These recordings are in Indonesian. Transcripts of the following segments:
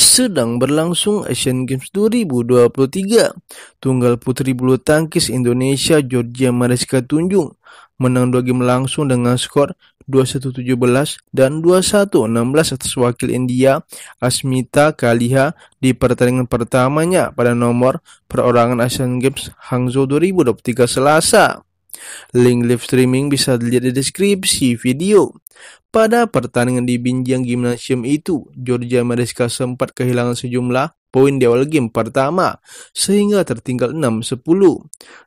sedang berlangsung Asian Games 2023. Tunggal putri bulu tangkis Indonesia Georgia Mariska Tunjung menang dua game langsung dengan skor 2-17 dan 2-16 atas wakil India Asmita Kaliha di pertandingan pertamanya pada nomor perorangan Asian Games Hangzhou 2023 Selasa. Link live streaming bisa dilihat di deskripsi video. Pada pertandingan di Binjang Gymnasium itu, Georgia Mariska sempat kehilangan sejumlah poin di awal game pertama, sehingga tertinggal 6-10.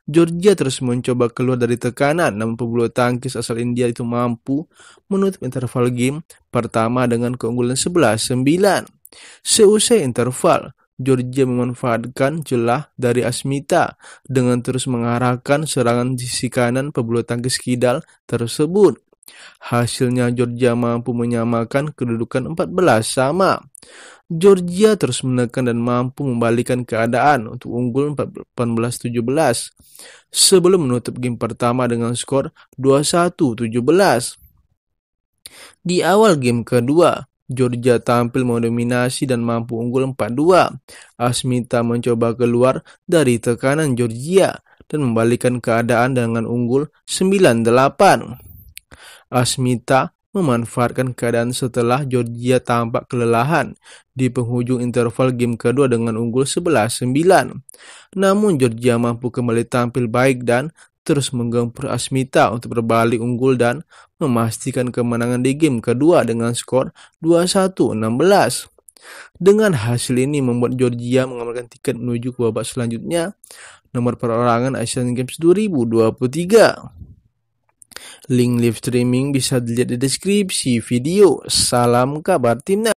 Georgia terus mencoba keluar dari tekanan, namun pebulu tangkis asal India itu mampu menutup interval game pertama dengan keunggulan 11-9. Seusai interval, Georgia memanfaatkan celah dari Asmita dengan terus mengarahkan serangan di sisi kanan pebulu tangkis Kidal tersebut. Hasilnya Georgia mampu menyamakan kedudukan 14 sama. Georgia terus menekan dan mampu membalikan keadaan untuk unggul 18-17 sebelum menutup game pertama dengan skor 21-17. Di awal game kedua, Georgia tampil mendominasi dan mampu unggul 4-2. Asmita mencoba keluar dari tekanan Georgia dan membalikkan keadaan dengan unggul 9-8. Asmita memanfaatkan keadaan setelah Georgia tampak kelelahan di penghujung interval game kedua dengan unggul 11-9. Namun Georgia mampu kembali tampil baik dan terus menggempur Asmita untuk berbalik unggul dan memastikan kemenangan di game kedua dengan skor 21-16. Dengan hasil ini membuat Georgia mengamankan tiket menuju ke babak selanjutnya nomor perorangan Asian Games 2023. Link live streaming bisa dilihat di deskripsi video. Salam kabar timnas.